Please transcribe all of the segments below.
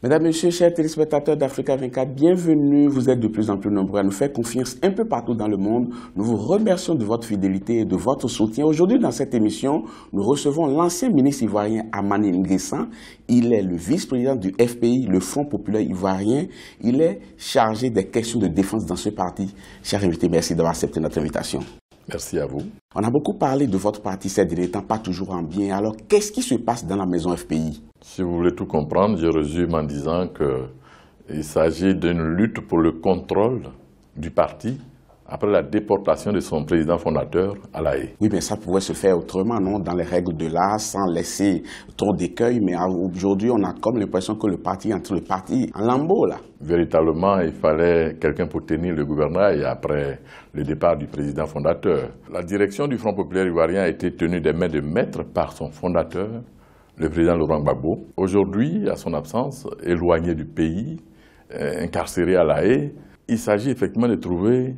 Mesdames, Messieurs, chers téléspectateurs d'Africa 24, bienvenue. Vous êtes de plus en plus nombreux à nous faire confiance un peu partout dans le monde. Nous vous remercions de votre fidélité et de votre soutien. Aujourd'hui, dans cette émission, nous recevons l'ancien ministre ivoirien Amanin Nguessan. Il est le vice-président du FPI, le Fonds populaire ivoirien. Il est chargé des questions de défense dans ce parti. Cher invité, merci d'avoir accepté notre invitation. Merci à vous. On a beaucoup parlé de votre parti ces derniers temps, pas toujours en bien. Alors, qu'est-ce qui se passe dans la maison FPI Si vous voulez tout comprendre, je résume en disant qu'il s'agit d'une lutte pour le contrôle du parti après la déportation de son président fondateur à La Oui, mais ça pouvait se faire autrement, non Dans les règles de l'art, sans laisser trop d'écueils. Mais aujourd'hui, on a comme l'impression que le parti entre le parti en lambeau, là. Véritablement, il fallait quelqu'un pour tenir le gouvernail après le départ du président fondateur. La direction du Front populaire ivoirien a été tenue des mains de maître par son fondateur, le président Laurent Gbagbo. Aujourd'hui, à son absence, éloigné du pays, euh, incarcéré à La Haye, il s'agit effectivement de trouver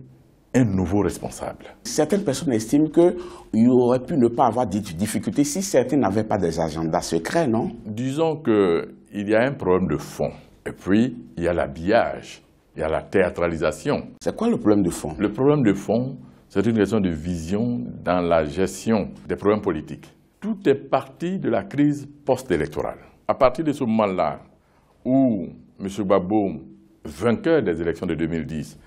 un nouveau responsable. Certaines personnes estiment qu'il aurait pu ne pas avoir de difficultés si certains n'avaient pas des agendas secrets, non Disons qu'il y a un problème de fond. Et puis, il y a l'habillage, il y a la théâtralisation. C'est quoi le problème de fond Le problème de fond, c'est une question de vision dans la gestion des problèmes politiques. Tout est parti de la crise post-électorale. À partir de ce moment-là, où M. Baboum, vainqueur des élections de 2010,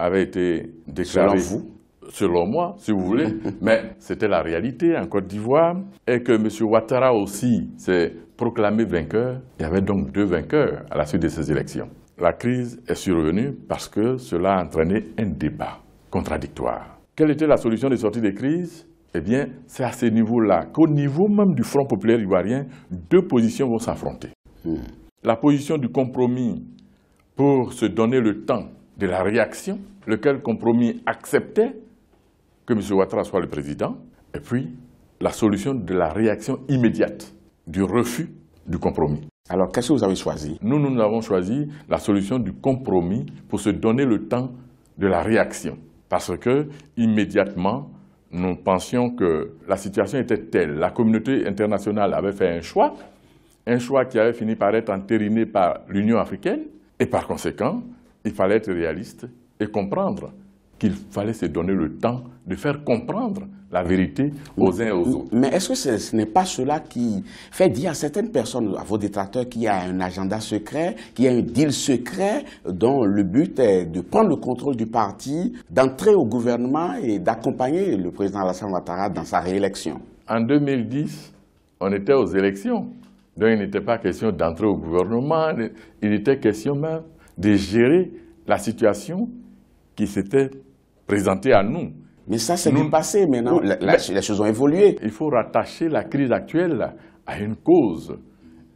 avait été déclaré. Selon vous Selon moi, si vous voulez. Mais c'était la réalité en Côte d'Ivoire. Et que M. Ouattara aussi s'est proclamé vainqueur. Il y avait donc deux vainqueurs à la suite de ces élections. La crise est survenue parce que cela a entraîné un débat contradictoire. Quelle était la solution de sortie des crises Eh bien, c'est à ce niveau-là qu'au niveau même du Front populaire ivoirien, deux positions vont s'affronter. Hmm. La position du compromis pour se donner le temps de la réaction, lequel compromis acceptait que M. Ouattara soit le président, et puis la solution de la réaction immédiate, du refus du compromis. Alors, qu'est-ce que vous avez choisi Nous, nous avons choisi la solution du compromis pour se donner le temps de la réaction. Parce que, immédiatement, nous pensions que la situation était telle. La communauté internationale avait fait un choix, un choix qui avait fini par être entériné par l'Union africaine. Et par conséquent, il fallait être réaliste et comprendre qu'il fallait se donner le temps de faire comprendre la vérité aux uns et aux autres. Mais est-ce que ce, n'est pas cela qui fait dire à certaines personnes, à vos détracteurs, qu'il y a un agenda secret, qu'il y a un deal secret dont le but est de prendre le contrôle du parti, d'entrer au gouvernement et d'accompagner le président Alassane Ouattara dans sa réélection En 2010, on était aux élections. Donc il n'était pas question d'entrer au gouvernement, il était question même de gérer la situation qui s'était présentée à nous. Mais ça, c'est le passé maintenant. les choses ont évolué. Il faut rattacher la crise actuelle à une cause.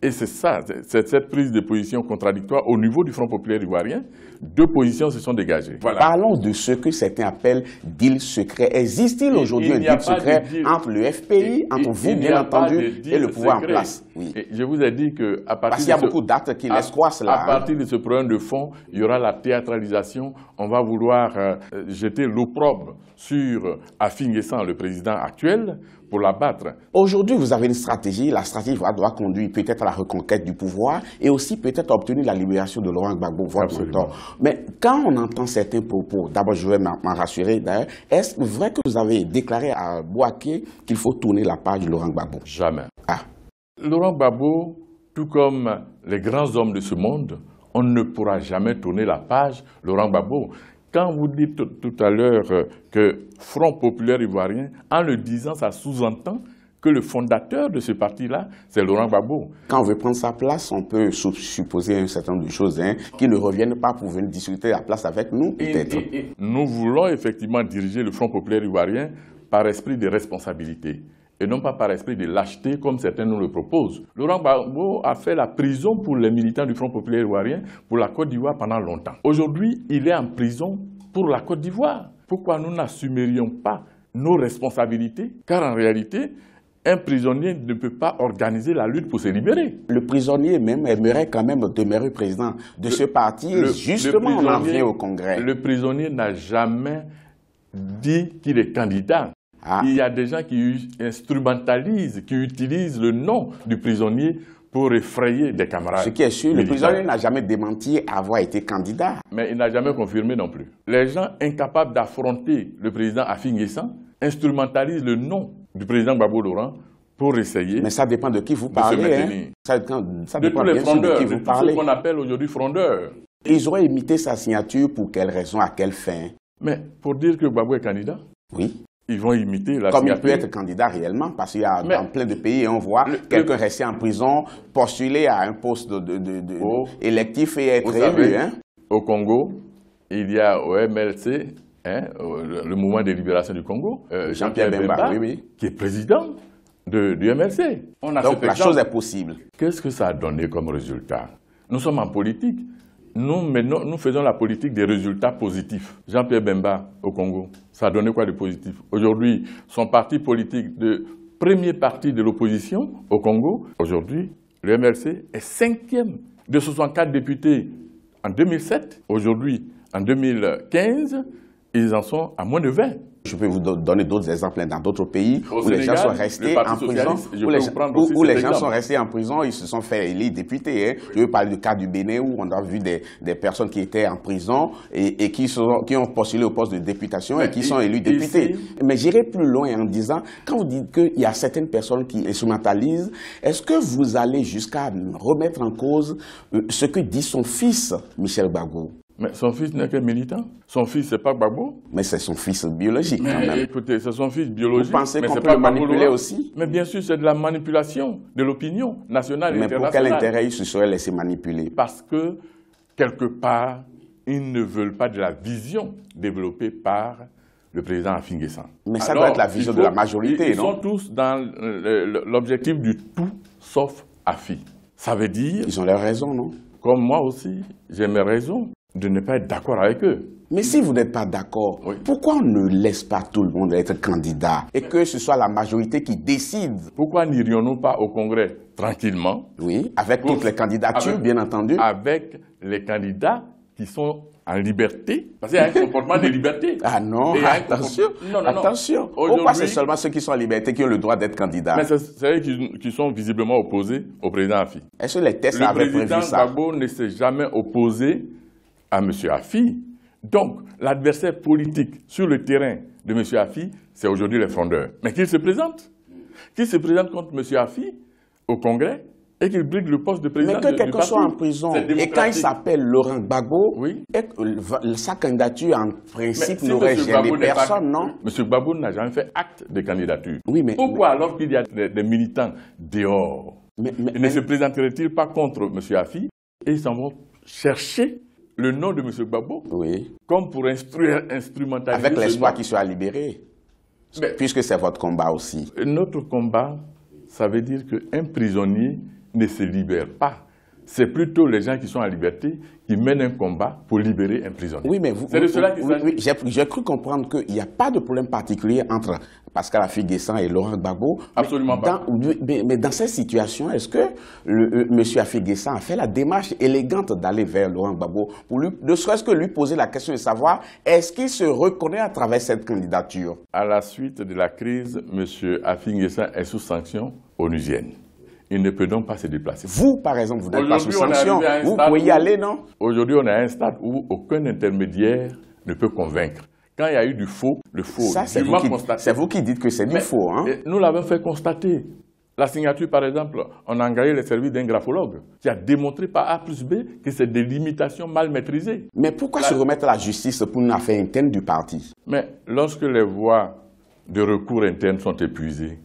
Et c'est ça, cette prise de position contradictoire au niveau du Front populaire ivoirien. Deux positions se sont dégagées. Parlons de ce que certains appellent deal secret. Existe-t-il aujourd'hui un deal secret entre le FPI, entre vous, bien entendu, et le pouvoir en place Je vous ai dit que à partir beaucoup hein. de ce problème de fond, il y aura la théâtralisation. On va vouloir euh, jeter l'opprobre sur euh, Afin le président actuel, l'abattre. Aujourd'hui, vous avez une stratégie. La stratégie doit conduire peut-être à la reconquête du pouvoir et aussi peut-être obtenir la libération de Laurent Gbagbo. Mais quand on entend certains propos, d'abord je vais m'en rassurer d'ailleurs, est-ce vrai que vous avez déclaré à Boaké qu'il faut tourner la page de Laurent Gbagbo Jamais. Ah. Laurent Gbagbo, tout comme les grands hommes de ce monde, on ne pourra jamais tourner la page Laurent Gbagbo. Quand vous dites tout, à l'heure euh, que Front populaire ivoirien, en le disant, ça sous-entend que le fondateur de ce parti-là, c'est Laurent Gbagbo. Quand on veut prendre sa place, on peut supposer un certain nombre de choses, hein, qui ne reviennent pas pour venir discuter la place avec nous, Nous voulons effectivement diriger le Front populaire ivoirien par esprit de responsabilité et non pas par esprit de lâcheté comme certains nous le proposent. Laurent Gbagbo a fait la prison pour les militants du Front populaire ivoirien pour la Côte d'Ivoire pendant longtemps. Aujourd'hui, il est en prison pour la Côte d'Ivoire. Pourquoi nous n'assumerions pas nos responsabilités Car en réalité, un prisonnier ne peut pas organiser la lutte pour se libérer. Le prisonnier même aimerait quand même demeurer président de ce parti. et justement, en vient au Congrès. Le prisonnier n'a jamais dit qu'il est candidat. Ah. Il y a des gens qui instrumentalisent, qui utilisent le nom du prisonnier pour effrayer des camarades. Ce qui est sûr, le président n'a jamais démenti avoir été candidat. Mais il n'a jamais confirmé non plus. Les gens incapables d'affronter le président Afinguessan instrumentalisent le nom du président Babo Laurent pour essayer. Mais ça dépend de qui vous parlez. Hein. Ça, ça dépend tous les de qui vous parlez. qu'on appelle aujourd'hui frondeurs. Ils auraient imité sa signature pour quelle raison, à quelle fin Mais pour dire que Babo est candidat Oui ils vont imiter la Comme il peut être candidat réellement, parce qu'il y a dans plein de pays, on voit quelqu'un rester en prison, postuler à un poste électif et être élu. Hein? Au Congo, il y a au MLC, hein, le, mouvement de libération du Congo, euh, Jean-Pierre Bemba, qui est président du MLC. Donc la chose est possible. Qu'est-ce que ça a donné comme résultat Nous sommes en politique. Nous, maintenant, nous faisons la politique des résultats positifs. Jean-Pierre Bemba au Congo, ça a donné quoi de positif Aujourd'hui, son parti politique de premier parti de l'opposition au Congo, aujourd'hui, le MLC est cinquième de 64 députés en 2007. Aujourd'hui, en 2015, ils en sont à moins de 20. Je peux vous donner d'autres exemples hein, dans d'autres pays où les gens sont restés en prison, où les, gens sont restés en prison, ils se sont fait élus députés. Hein. Je veux parler du cas du Bénin où on a vu des, personnes qui étaient en prison et, qui, ont postulé au poste de députation et qui sont élus députés. Mais j'irai plus loin en disant, quand vous dites qu'il y a certaines personnes qui instrumentalisent, est-ce que vous allez jusqu'à remettre en cause euh, ce que dit son fils, Michel Bagou mais son fils n'est qu'un militant. Son fils, c'est pas Gbagbo. Mais c'est son fils biologique, quand même. Écoutez, c'est son fils biologique. Vous pensez qu'on peut pas le aussi Mais bien sûr, c'est de la manipulation de l'opinion nationale et mais internationale. Mais pour quel intérêt ils se seraient laissés manipuler Parce que, quelque part, ils ne veulent pas de la vision développée par le président Afingessan. Mais ça doit être la vision de la majorité, non Ils sont tous dans l'objectif du tout sauf Afi. Ça veut dire... Ils ont leurs raisons, non Comme moi aussi, j'ai mes raisons de ne pas être d'accord avec eux. Mais si vous n'êtes pas d'accord, pourquoi on ne laisse pas tout le monde être candidat et que ce soit la majorité qui décide Pourquoi n'irions-nous pas au Congrès tranquillement Oui, avec toutes les candidatures, bien entendu. Avec les candidats qui sont en liberté, parce qu'il y a un comportement de liberté. Ah non, attention, non, non, attention. Pourquoi c'est seulement ceux qui sont en liberté qui ont le droit d'être candidats Mais c'est ceux qui, sont visiblement opposés au président Afi. Est-ce que les tests avaient prévu ça Le président Gbagbo ne s'est jamais opposé à M. Afi. Donc, l'adversaire politique sur le terrain de M. Afi, c'est aujourd'hui les frondeurs. Mais qu'il se présente. Qu'il se présente contre M. Afi au Congrès et qu'il brigue le poste de président Mais que quelqu'un soit en prison et quand il s'appelle Laurent Bagot, sa candidature en principe n'aurait personne, non M. Gbagbo n'a jamais fait acte de candidature. Oui, mais, Pourquoi alors qu'il y a des, militants dehors mais, ne se présenterait-il pas contre M. Afi et ils s'en vont chercher le nom de M. Babo. oui. comme pour instruire, instrumentaliser... Avec l'espoir qu'il soit libéré, puisque c'est votre combat aussi. Notre combat, ça veut dire qu'un prisonnier ne se libère pas c'est plutôt les gens qui sont en liberté qui mènent un combat pour libérer un prisonnier. Oui, mais vous, c'est de cela qu'il s'agit. Oui, j'ai cru comprendre qu'il n'y a pas de problème particulier entre Pascal Afiguessan et Laurent Gbagbo. Absolument pas. mais, dans cette situation, est-ce que le, euh, M. a fait la démarche élégante d'aller vers Laurent Gbagbo pour ne serait-ce que lui poser la question de savoir est-ce qu'il se reconnaît à travers cette candidature À la suite de la crise, M. Afiguessan est sous sanction onusienne. Il ne peut donc pas se déplacer. Vous, par exemple, vous n'êtes pas sous sanction. Vous pouvez y aller, non Aujourd'hui, on est à un stade où aucun intermédiaire ne peut convaincre. Quand il y a eu du faux, le faux, ça, c'est vous, qui dites que c'est du faux. Hein? Nous l'avons fait constater. La signature, par exemple, on a engagé le services d'un graphologue qui a démontré par A plus B que c'est des limitations mal maîtrisées. Mais pourquoi se remettre à la justice pour une affaire interne du parti Mais lorsque les voies de recours internes sont épuisées,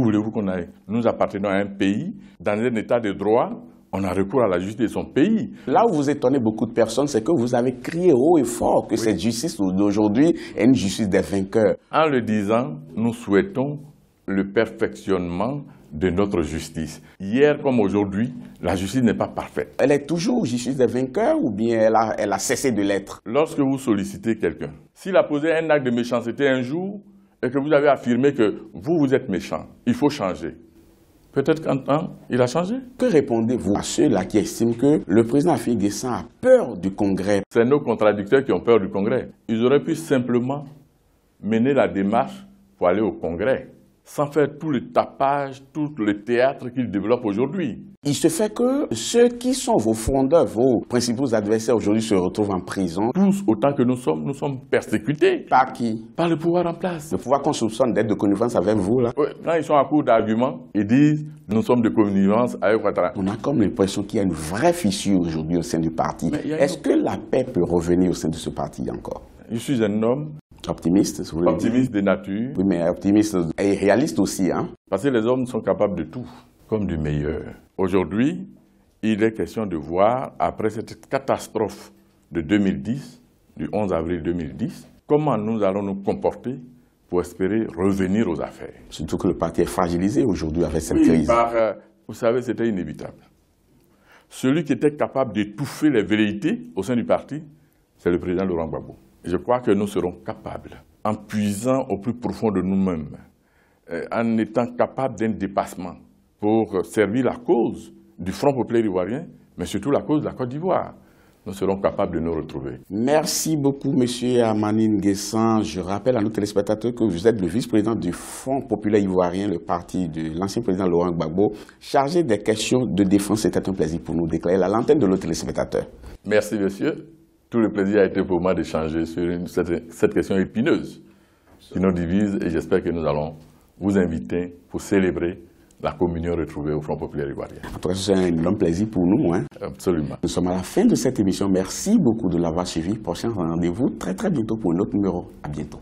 où voulez-vous qu'on aille Nous appartenons à un pays. Dans un état de droit, on a recours à la justice de son pays. Là où vous étonnez beaucoup de personnes, c'est que vous avez crié haut et fort que cette justice d'aujourd'hui est une justice des vainqueurs. En le disant, nous souhaitons le perfectionnement de notre justice. Hier comme aujourd'hui, la justice n'est pas parfaite. Elle est toujours justice des vainqueurs ou bien elle elle a cessé de l'être Lorsque vous sollicitez quelqu'un, s'il a posé un acte de méchanceté un jour, et que vous avez affirmé que vous, vous êtes méchant, il faut changer. Peut-être qu'en temps, il a changé. Que répondez-vous à ceux-là qui estiment que le président Figuessin a peur du Congrès C'est nos contradicteurs qui ont peur du Congrès. Ils auraient pu simplement mener la démarche pour aller au Congrès sans faire tout le tapage, tout le théâtre qu'il développe aujourd'hui. Il se fait que ceux qui sont vos fondeurs, vos principaux adversaires aujourd'hui se retrouvent en prison. Tous, autant que nous sommes, nous sommes persécutés. Par qui Par le pouvoir en place. Le pouvoir qu'on soupçonne d'être de connivence avec vous, là. Là, ils sont à court d'arguments. Ils disent, nous sommes de connivence avec Ouattara. On a comme l'impression qu'il y a une vraie fissure aujourd'hui au sein du parti. Est-ce que la paix peut revenir au sein de ce parti encore Je suis un homme Optimiste, si vous voulez Optimiste de nature. Oui, mais optimiste et réaliste aussi. Hein. Parce que les hommes sont capables de tout, comme du meilleur. Aujourd'hui, il est question de voir, après cette catastrophe de 2010, du 11 avril 2010, comment nous allons nous comporter pour espérer revenir aux affaires. Surtout que le parti est fragilisé aujourd'hui avec cette crise. Euh, vous savez, c'était inévitable. Celui qui était capable d'étouffer les vérités au sein du parti, c'est le président Laurent Gbagbo je crois que nous serons capables, en puisant au plus profond de nous-mêmes, euh, en étant capables d'un dépassement pour servir la cause du Front populaire ivoirien, mais surtout la cause de la Côte d'Ivoire. Nous serons capables de nous retrouver. Merci beaucoup, M. Amanine Je rappelle à nos téléspectateurs que vous êtes le vice-président du Front populaire ivoirien, le parti de l'ancien président Laurent Gbagbo, chargé des questions de défense. C'était un plaisir pour nous déclarer la lanterne de nos téléspectateurs. Merci, monsieur. Tout le plaisir a été pour moi d'échanger sur cette, question épineuse qui nous divise et j'espère que nous allons vous inviter pour célébrer la communion retrouvée au Front populaire ivoirien. En tout cas, c'est un grand plaisir pour nous. Hein. Absolument. Nous sommes à la fin de cette émission. Merci beaucoup de l'avoir suivi. Prochain rendez-vous très très bientôt pour un autre numéro. À bientôt.